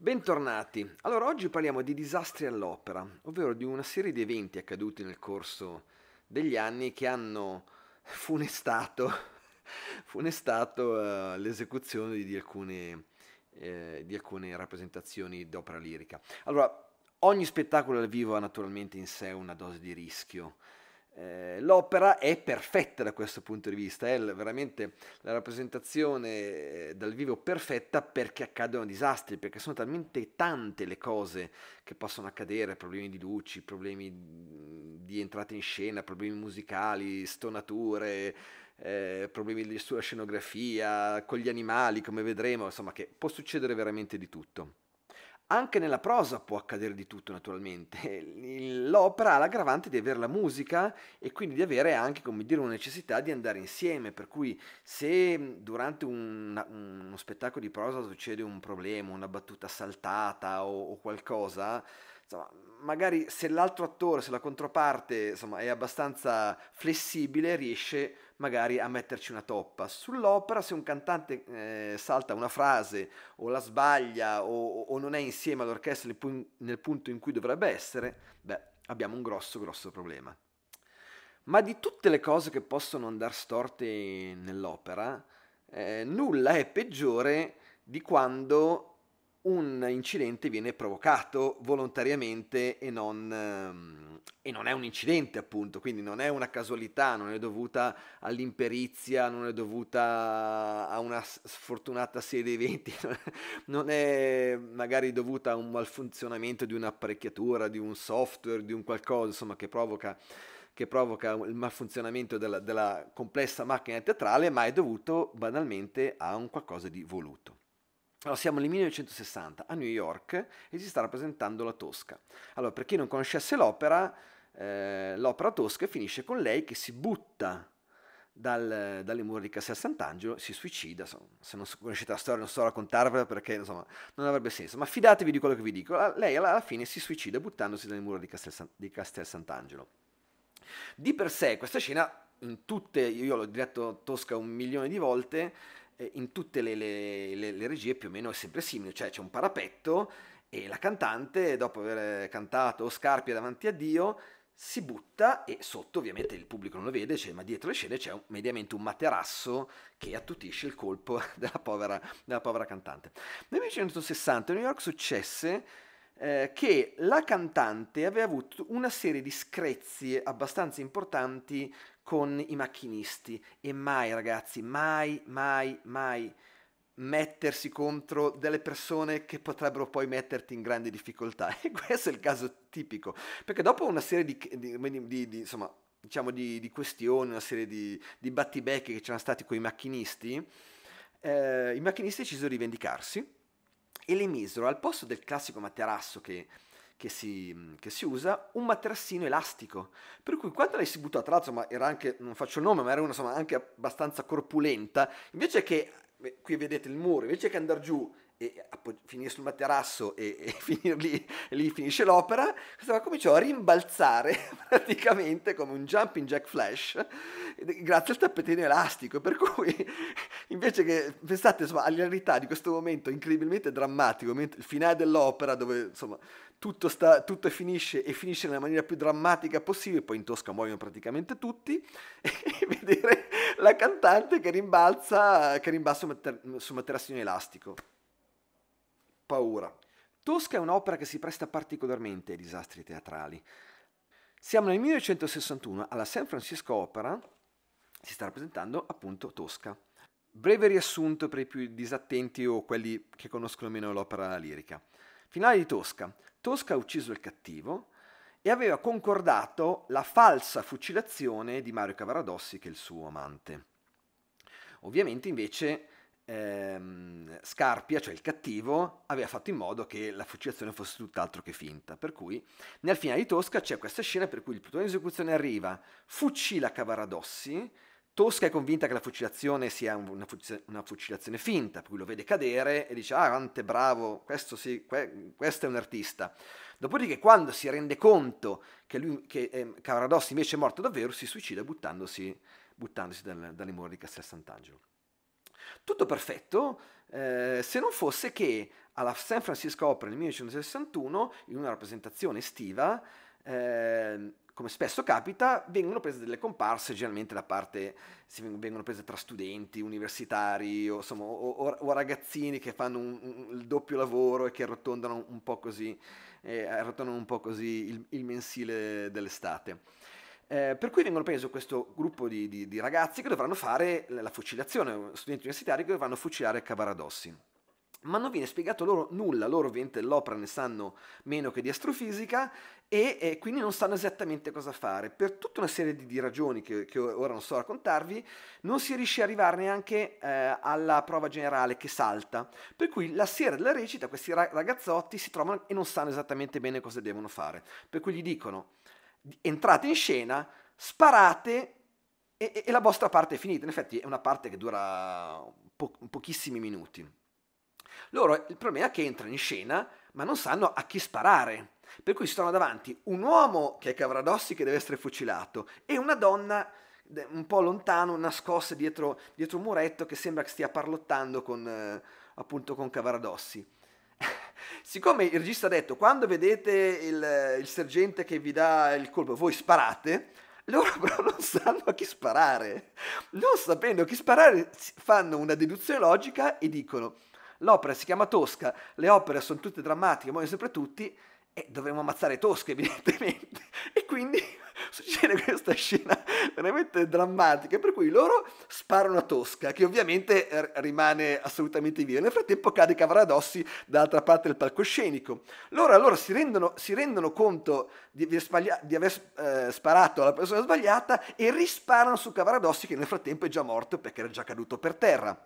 Bentornati. Allora, oggi parliamo di disastri all'opera, ovvero di una serie di eventi accaduti nel corso degli anni che hanno funestato, funestato uh, l'esecuzione di alcune, eh, di alcune rappresentazioni d'opera lirica. Allora, ogni spettacolo al vivo ha naturalmente in sé una dose di rischio eh, l'opera è perfetta da questo punto di vista, è veramente la rappresentazione eh, dal vivo perfetta perché accadono disastri, perché sono talmente tante le cose che possono accadere, problemi di luci, problemi di entrata in scena, problemi musicali, stonature, eh, problemi sulla scenografia, con gli animali, come vedremo, insomma che può succedere veramente di tutto. Anche nella prosa può accadere di tutto naturalmente, l'opera ha l'aggravante di avere la musica e quindi di avere anche come dire, una necessità di andare insieme, per cui se durante un, uno spettacolo di prosa succede un problema, una battuta saltata o, o qualcosa, insomma, magari se l'altro attore, se la controparte insomma, è abbastanza flessibile, riesce magari a metterci una toppa. Sull'opera, se un cantante eh, salta una frase o la sbaglia o, o non è insieme all'orchestra nel, pun- nel punto in cui dovrebbe essere, beh, abbiamo un grosso, grosso problema. Ma di tutte le cose che possono andare storte nell'opera, eh, nulla è peggiore di quando un incidente viene provocato volontariamente e non, ehm, e non, è un incidente appunto, quindi non è una casualità, non è dovuta all'imperizia, non è dovuta a una sfortunata serie di eventi, non è magari dovuta a un malfunzionamento di un'apparecchiatura, di un software, di un qualcosa insomma che provoca che provoca il malfunzionamento della, della complessa macchina teatrale, ma è dovuto banalmente a un qualcosa di voluto. Allora, siamo nel 1960 a New York e si sta rappresentando la Tosca. Allora, per chi non conoscesse l'opera, eh, l'opera tosca finisce con lei che si butta dal, dalle mura di Castel Sant'Angelo, si suicida. Se non conoscete la storia, non so raccontarvela perché insomma, non avrebbe senso. Ma fidatevi di quello che vi dico. Lei alla fine si suicida buttandosi dalle mura di Castel, San, di Castel Sant'Angelo. Di per sé, questa scena in tutte, io l'ho diretto Tosca un milione di volte, eh, in tutte le, le, le, le, regie più o meno è sempre simile, cioè c'è un parapetto e la cantante, dopo aver cantato Scarpia davanti a Dio, si butta e sotto ovviamente il pubblico non lo vede, cioè, ma dietro le scene c'è un, mediamente un materasso che attutisce il colpo della povera, della povera cantante. Nel 1960 a New York successe eh, che la cantante aveva avuto una serie di screzie abbastanza importanti con i macchinisti e mai ragazzi, mai, mai, mai mettersi contro delle persone che potrebbero poi metterti in grandi difficoltà. E questo è il caso tipico, perché dopo una serie di, di, di, di insomma, diciamo di, questioni, una serie di, di battibecchi che c'erano stati con i macchinisti, eh, i macchinisti decisero di vendicarsi e le misero al posto del classico materasso che che si, che si, usa, un materassino elastico. Per cui quando lei si buttata, tra l'altro, ma era anche, non faccio il nome, ma era una insomma anche abbastanza corpulenta, invece che, qui vedete il muro, invece che andare giù e finire sul materasso e, e finire lì, e lì finisce l'opera, cominciò a rimbalzare praticamente come un jumping jack flash grazie al tappetino elastico, per cui invece che pensate insomma, realtà di questo momento incredibilmente drammatico, il finale dell'opera dove insomma tutto, sta, tutto finisce e finisce nella maniera più drammatica possibile, poi in Tosca muoiono praticamente tutti, e vedere la cantante che rimbalza, che rimbalza sul mater- su materassino elastico paura. Tosca è un'opera che si presta particolarmente ai disastri teatrali. Siamo nel 1961 alla San Francisco Opera, si sta rappresentando appunto Tosca. Breve riassunto per i più disattenti o quelli che conoscono meno l'opera lirica. Finale di Tosca. Tosca ha ucciso il cattivo e aveva concordato la falsa fucilazione di Mario Cavaradossi che è il suo amante. Ovviamente invece ehm, Scarpia, cioè il cattivo, aveva fatto in modo che la fucilazione fosse tutt'altro che finta. Per cui nel finale di Tosca c'è questa scena per cui il plutone di esecuzione arriva, fucila Cavaradossi, Tosca è convinta che la fucilazione sia una, fuc- una, fucilazione finta, per cui lo vede cadere e dice ah quanto bravo, questo, sì, que- questo è un artista. Dopodiché quando si rende conto che, lui, che eh, Cavaradossi invece è morto davvero, si suicida buttandosi, buttandosi dal, dalle mura di Castel Sant'Angelo. Tutto perfetto, eh, se non fosse che alla San Francisco Opera nel 1961, in una rappresentazione estiva, eh, come spesso capita, vengono prese delle comparse, generalmente da parte, vengono prese tra studenti, universitari o, insomma, o, o, o ragazzini che fanno un, un, il doppio lavoro e che arrotondano un po' così, eh, arrotondano un po così il, il mensile dell'estate. Eh, per cui vengono presi questo gruppo di, di, di, ragazzi che dovranno fare la fucilazione, studenti universitari che dovranno fucilare Cavaradossi. Ma non viene spiegato loro nulla, loro ovviamente l'opera ne sanno meno che di astrofisica e eh, quindi non sanno esattamente cosa fare. Per tutta una serie di, di ragioni che, che, ora non so raccontarvi, non si riesce a arrivare neanche eh, alla prova generale che salta. Per cui la sera della recita questi ragazzotti si trovano e non sanno esattamente bene cosa devono fare. Per cui gli dicono entrate in scena, sparate e, e la vostra parte è finita. In effetti è una parte che dura po- pochissimi minuti. Loro il problema è che entrano in scena ma non sanno a chi sparare. Per cui si trovano davanti un uomo che è Cavradossi che deve essere fucilato e una donna un po' lontano, nascosta dietro, dietro un muretto che sembra che stia parlottando con, eh, appunto, con Cavaradossi. Siccome il regista ha detto, quando vedete il, il sergente che vi dà il colpo, voi sparate, loro però non sanno a chi sparare. Non sapendo a chi sparare, fanno una deduzione logica e dicono: L'opera si chiama Tosca, le opere sono tutte drammatiche, muoiono sempre tutti e dovremmo ammazzare Tosca evidentemente e quindi succede questa scena veramente drammatica per cui loro sparano a Tosca che ovviamente rimane assolutamente viva nel frattempo cade Cavaradossi dall'altra parte del palcoscenico loro allora si rendono, si rendono conto di aver, sbaglia- di aver eh, sparato alla persona sbagliata e risparano su Cavaradossi che nel frattempo è già morto perché era già caduto per terra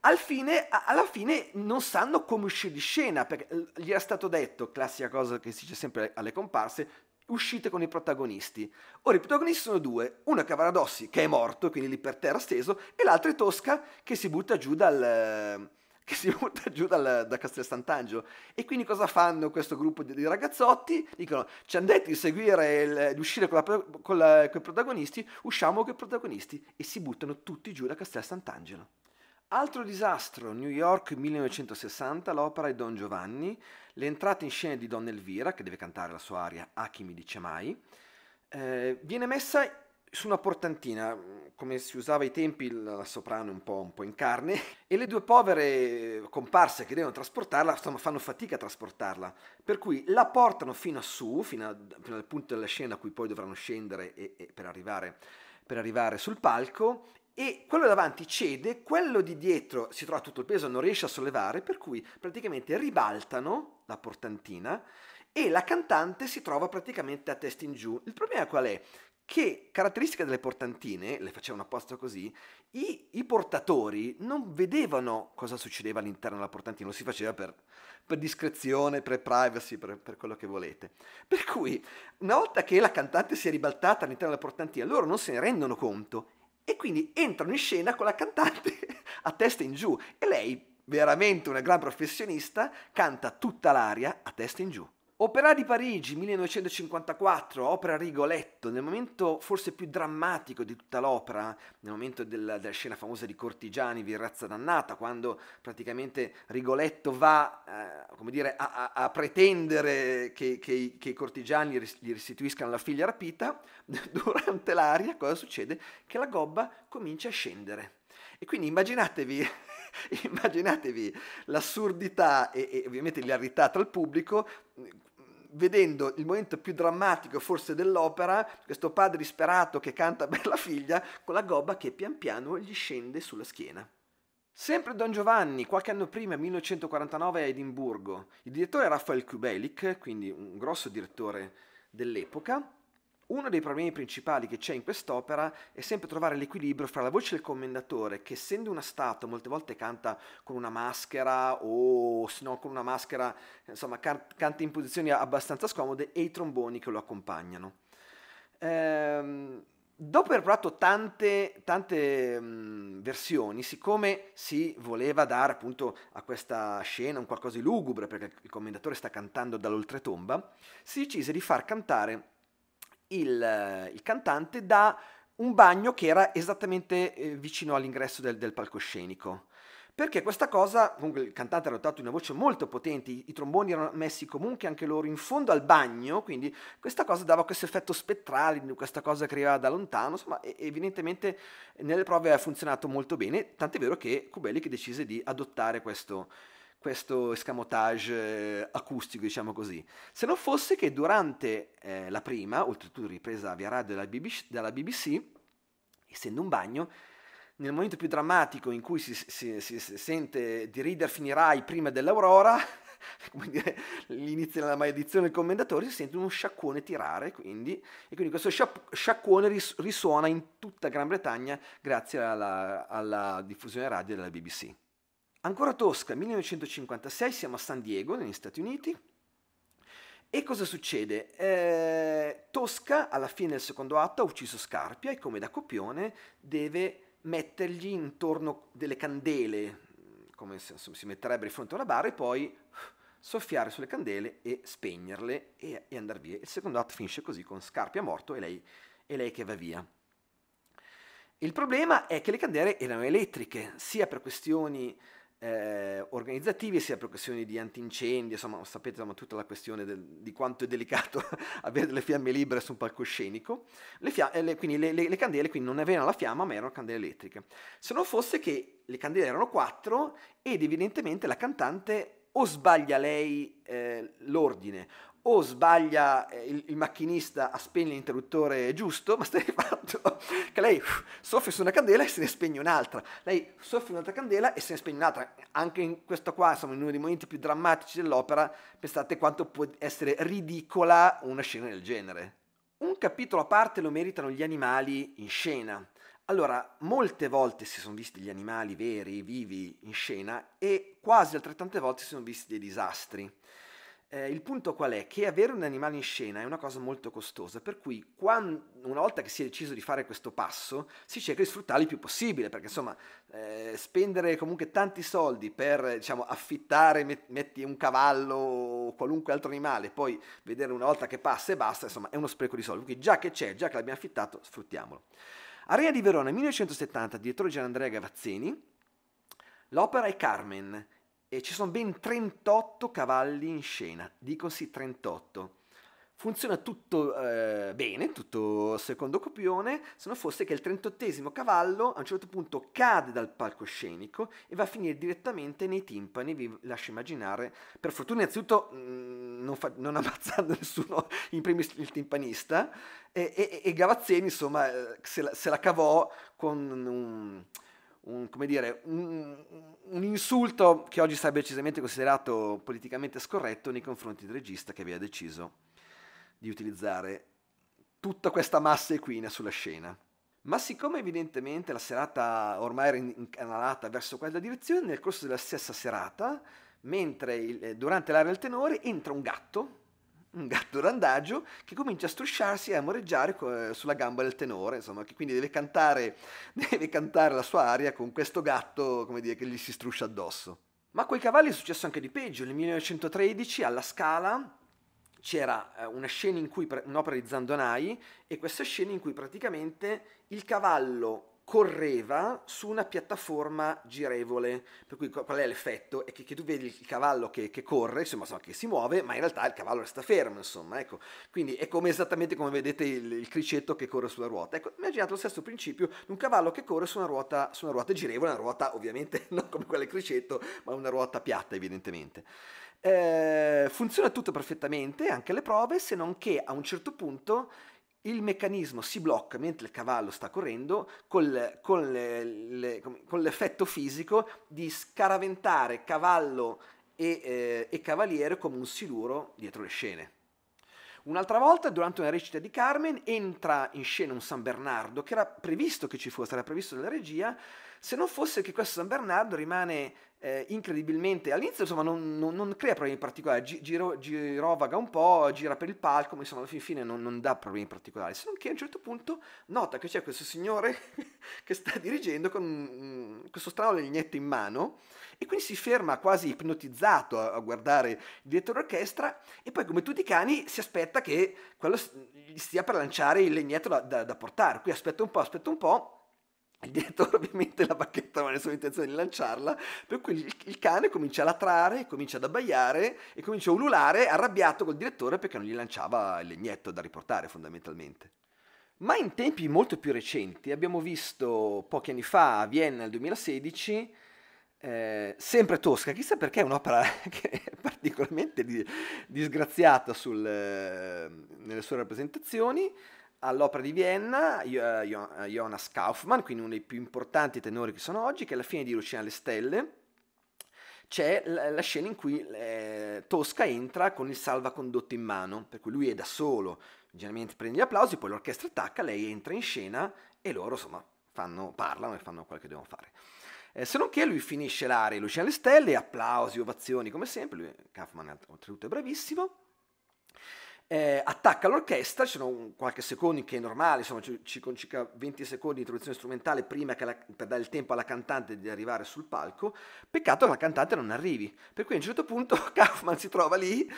al fine, alla fine non sanno come uscire di scena, perché gli era stato detto, classica cosa che si dice sempre alle comparse, uscite con i protagonisti. Ora i protagonisti sono due, uno è Cavaradossi che è morto, quindi lì per terra steso, e l'altro è Tosca che si butta giù dal che si butta giù dal, da Castel Sant'Angelo. E quindi cosa fanno questo gruppo di, di ragazzotti? Dicono, ci hanno detto di seguire, il, di uscire con, la, con, la, con i protagonisti, usciamo con i protagonisti. E si buttano tutti giù da Castel Sant'Angelo. Altro disastro, New York 1960, l'opera di Don Giovanni, l'entrata in scena di Don Elvira, che deve cantare la sua aria A chi mi dice mai, eh, viene messa su una portantina, come si usava ai tempi la soprano un po', un po', in carne, e le due povere comparse che devono trasportarla insomma, fanno fatica a trasportarla, per cui la portano fino a su, fino, a, fino al punto della scena a cui poi dovranno scendere e, e per, arrivare, per, arrivare, sul palco e quello davanti cede, quello di dietro si trova tutto il peso, non riesce a sollevare, per cui praticamente ribaltano la portantina e la cantante si trova praticamente a testa in giù. Il problema qual è? Che caratteristica delle portantine, le facevano apposta così, i, i, portatori non vedevano cosa succedeva all'interno della portantina, lo si faceva per, per discrezione, per privacy, per, per, quello che volete. Per cui, una volta che la cantante si è ribaltata all'interno della portantina, loro non se ne rendono conto e quindi entrano in scena con la cantante a testa in giù e lei, veramente una gran professionista, canta tutta l'aria a testa in giù. Opera di Parigi 1954, opera Rigoletto, nel momento forse più drammatico di tutta l'opera, nel momento della, della scena famosa di Cortigiani, vi razza dannata, quando praticamente Rigoletto va eh, dire, a, a, a, pretendere che, che, che, i cortigiani gli restituiscano la figlia rapita, durante l'aria cosa succede? Che la gobba comincia a scendere. E quindi immaginatevi immaginatevi l'assurdità e, e ovviamente l'ilarità tra il pubblico vedendo il momento più drammatico forse dell'opera, questo padre disperato che canta per la figlia con la gobba che pian piano gli scende sulla schiena. Sempre Don Giovanni, qualche anno prima, 1949 a Edimburgo, il direttore Raphael Kubelik, quindi un grosso direttore dell'epoca, uno dei problemi principali che c'è in quest'opera è sempre trovare l'equilibrio fra la voce del commendatore, che essendo una statua molte volte canta con una maschera o se no con una maschera, insomma canta in posizioni abbastanza scomode, e i tromboni che lo accompagnano. Ehm, dopo aver provato tante, tante mh, versioni, siccome si voleva dare appunto a questa scena un qualcosa di lugubre, perché il commendatore sta cantando dall'oltretomba, si decise di far cantare il, il cantante da un bagno che era esattamente eh, vicino all'ingresso del, del, palcoscenico. Perché questa cosa, comunque il cantante era dotato di una voce molto potente, i, tromboni erano messi comunque anche loro in fondo al bagno, quindi questa cosa dava questo effetto spettrale, questa cosa che arrivava da lontano, insomma evidentemente nelle prove ha funzionato molto bene, tant'è vero che Kubelik decise di adottare questo, questo escamotage eh, acustico, diciamo così. Se non fosse che durante eh, la prima, oltretutto ripresa via radio dalla BBC, dalla BBC, essendo un bagno, nel momento più drammatico in cui si, si, si, si sente di rider finirai prima dell'aurora, come dire, l'inizio della maledizione del commendatore, si sente uno sciacquone tirare, quindi, e quindi questo sciacquone risuona in tutta Gran Bretagna grazie alla, alla diffusione radio della BBC. Ancora Tosca, 1956, siamo a San Diego, negli Stati Uniti. E cosa succede? Eh, Tosca, alla fine del secondo atto, ha ucciso Scarpia e come da copione deve mettergli intorno delle candele, come se, insomma, si metterebbe di fronte a una bara e poi soffiare sulle candele e spegnerle e, e andare via. Il secondo atto finisce così con Scarpia morto e lei, e lei che va via. Il problema è che le candele erano elettriche, sia per questioni eh, organizzativi sia per questioni di antincendio, insomma sapete insomma, tutta la questione del, di quanto è delicato avere delle fiamme libere su un palcoscenico, le fia- eh, le, quindi le, le, candele quindi non avevano la fiamma ma erano candele elettriche, se non fosse che le candele erano quattro ed evidentemente la cantante o sbaglia lei eh, l'ordine o sbaglia eh, il, il macchinista a spegnere l'interruttore giusto, ma stai di fatto che lei soffre su una candela e se ne spegne un'altra, lei soffre un'altra candela e se ne spegne un'altra. Anche in questo qua, insomma, in uno dei momenti più drammatici dell'opera, pensate quanto può essere ridicola una scena del genere. Un capitolo a parte lo meritano gli animali in scena. Allora, molte volte si sono visti gli animali veri, vivi in scena e quasi altrettante volte si sono visti dei disastri. Eh, il punto qual è? Che avere un animale in scena è una cosa molto costosa, per cui quando, una volta che si è deciso di fare questo passo, si cerca di sfruttarlo il più possibile, perché insomma eh, spendere comunque tanti soldi per diciamo, affittare, met- metti un cavallo o qualunque altro animale, poi vedere una volta che passa e basta, insomma è uno spreco di soldi. Quindi già che c'è, già che l'abbiamo affittato, sfruttiamolo. Arena di Verona 1970, direttore Gianandrea Gavazzini, l'opera è Carmen e ci sono ben 38 cavalli in scena, dicosi 38. Funziona tutto eh, bene, tutto secondo copione, se non fosse che il 38 cavallo a un certo punto cade dal palcoscenico e va a finire direttamente nei timpani, vi lascio immaginare. Per fortuna innanzitutto mh, mm, non, fa, non, ammazzando nessuno, in primis il timpanista, e, e, e Gavazzeni insomma eh, se la, se la cavò con un un, come dire, un, un, insulto che oggi sarebbe decisamente considerato politicamente scorretto nei confronti del regista che aveva deciso di utilizzare tutta questa massa equina sulla scena. Ma siccome evidentemente la serata ormai era incanalata verso quella direzione, nel corso della stessa serata, mentre il, durante l'area del tenore entra un gatto un gatto randagio che comincia a strusciarsi e a moreggiare eh, sulla gamba del tenore, insomma, che quindi deve cantare, deve cantare la sua aria con questo gatto, come dire, che gli si struscia addosso. Ma a quei cavalli è successo anche di peggio. Nel 1913 alla Scala c'era eh, una scena in cui un'opera di Zandonai e questa scena in cui praticamente il cavallo correva su una piattaforma girevole, per cui qual è l'effetto? È che, che tu vedi il cavallo che, che corre, insomma, insomma, che si muove, ma in realtà il cavallo resta fermo, insomma, ecco. Quindi è come esattamente come vedete il, il cricetto che corre sulla ruota. Ecco, immaginate lo stesso principio di un cavallo che corre su una ruota, su una ruota girevole, una ruota ovviamente non come quella del cricetto, ma una ruota piatta evidentemente. Eh, funziona tutto perfettamente, anche le prove, se non che a un certo punto il meccanismo si blocca mentre il cavallo sta correndo col, con, le, le, con, l'effetto fisico di scaraventare cavallo e, eh, e, cavaliere come un siluro dietro le scene. Un'altra volta, durante una recita di Carmen, entra in scena un San Bernardo che era previsto che ci fosse, era previsto dalla regia, se non fosse che questo San Bernardo rimane eh, incredibilmente, all'inizio insomma non, non, non crea problemi particolari, giro, girovaga un po', gira per il palco, ma insomma alla fine non, non dà problemi particolari, se non che a un certo punto nota che c'è questo signore che sta dirigendo con questo strano legnetto in mano e quindi si ferma quasi ipnotizzato a, a guardare il direttore orchestra e poi come tutti i cani si aspetta che quello gli stia per lanciare il legnetto da, da, da portare, qui aspetta un po', aspetta un po' Il direttore ovviamente la bacchetta aveva nessuna intenzione di lanciarla, per cui il cane comincia a latrare, comincia ad abbaiare e comincia a ululare arrabbiato col direttore perché non gli lanciava il legnetto da riportare fondamentalmente. Ma in tempi molto più recenti abbiamo visto pochi anni fa a Vienna nel 2016 eh, sempre Tosca, chissà perché è un'opera che è particolarmente di, disgraziata sul, eh, nelle sue rappresentazioni, all'Opera di Vienna, eh, eh, Jonas Kaufmann, quindi uno dei più importanti tenori che sono oggi, che alla fine di Lucina alle Stelle c'è la scena in cui eh, Tosca entra con il salvacondotto in mano, per cui lui è da solo, generalmente prende gli applausi, poi l'orchestra attacca, lei entra in scena e loro insomma fanno, parlano e fanno quello che devono fare. Eh, se non che lui finisce l'area Lucina alle Stelle, applausi, ovazioni come sempre, lui, Kaufmann oltretutto è bravissimo, eh, attacca l'orchestra, ci sono qualche secondo che è normale, insomma ci, ci, con circa 20 secondi di introduzione strumentale prima la, per dare il tempo alla cantante di arrivare sul palco, peccato che la cantante non arrivi, per cui a un certo punto Kaufman si trova lì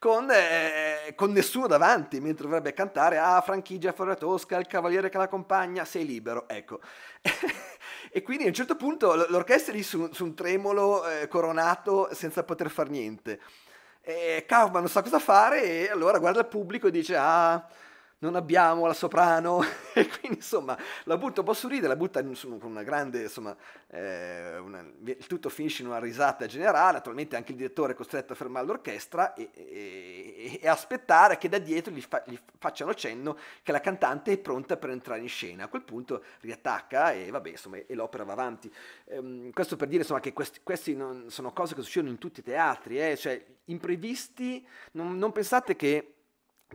con, eh, con nessuno davanti, mentre dovrebbe cantare Ah, franchigia fuori Tosca, il cavaliere che l'accompagna, sei libero, ecco. e quindi a un certo punto l'orchestra è lì su, su un tremolo eh, coronato senza poter fare niente. E Kaufman non sa cosa fare e allora guarda il pubblico e dice ah non abbiamo la soprano, e quindi insomma la butta un po' su ride, la butta con una grande, insomma, eh, una, il tutto finisce in una risata generale, naturalmente anche il direttore è costretto a fermare l'orchestra e, e, e aspettare che da dietro gli, fa, gli, facciano cenno che la cantante è pronta per entrare in scena, a quel punto riattacca e vabbè insomma e l'opera va avanti. Ehm, questo per dire insomma che questi, questi non, sono cose che succedono in tutti i teatri, eh? cioè imprevisti, non, non pensate che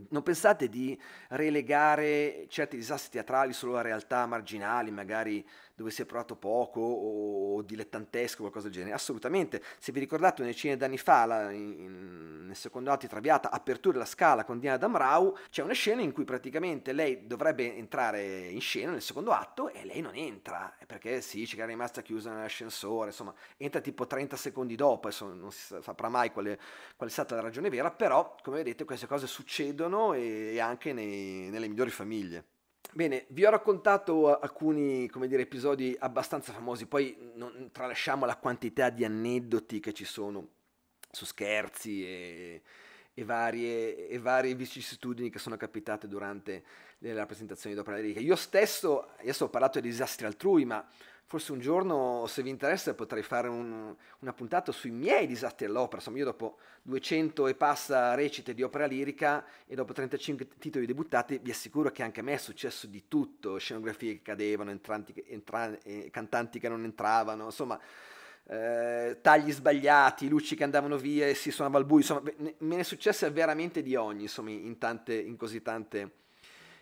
non pensate di relegare certi disastri teatrali solo a realtà marginali, magari dove si è provato poco o dilettantesco, qualcosa del genere. Assolutamente, se vi ricordate una decina anni fa, la, in, nel secondo atto di Traviata, Apertura della Scala con Diana Damrau, c'è una scena in cui praticamente lei dovrebbe entrare in scena nel secondo atto e lei non entra, eh, perché sì, dice che rimasta chiusa nell'ascensore, insomma, entra tipo 30 secondi dopo, adesso non si saprà mai quale, quale è stata la ragione vera, però come vedete queste cose succedono e, e anche nei, nelle migliori famiglie. Bene, vi ho raccontato alcuni dire, episodi abbastanza famosi, poi non, tralasciamo la quantità di aneddoti che ci sono su scherzi e, e, varie, e varie, vicissitudini che sono capitate durante le rappresentazioni d'opera lirica. Io stesso, adesso ho parlato di disastri altrui, ma Forse un giorno, se vi interessa, potrei fare un, una puntata sui miei disastri all'opera. Insomma, io dopo 200 e passa recite di opera lirica e dopo 35 titoli debuttati, vi assicuro che anche a me è successo di tutto. Scenografie che cadevano, entranti, entran, eh, cantanti che non entravano, insomma... Eh, tagli sbagliati, luci che andavano via e si suonava al buio, insomma, me ne è successe veramente di ogni, insomma, in, tante, in così tante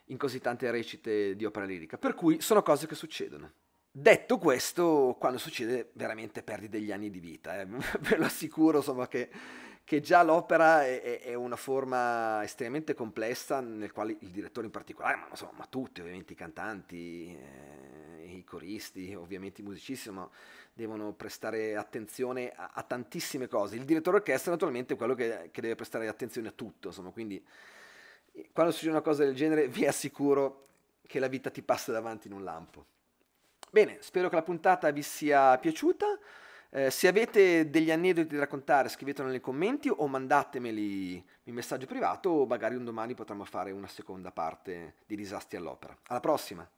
in così tante recite di opera lirica. Per cui sono cose che succedono. Detto questo, quando succede veramente perdi degli anni di vita, eh. ve lo assicuro insomma, che, che, già l'opera è, è, una forma estremamente complessa nel quale il direttore in particolare, ma, insomma, ma tutti ovviamente i cantanti, eh, i coristi, ovviamente i musicisti, insomma, devono prestare attenzione a, a, tantissime cose. Il direttore orchestra naturalmente è quello che, che deve prestare attenzione a tutto, insomma, quindi eh, quando succede una cosa del genere vi assicuro che la vita ti passa davanti in un lampo. Bene, spero che la puntata vi sia piaciuta. Eh, se avete degli aneddoti da raccontare, scrivetelo nei commenti o mandatemeli in messaggio privato o magari un domani potremo fare una seconda parte di Disastri all'opera. Alla prossima!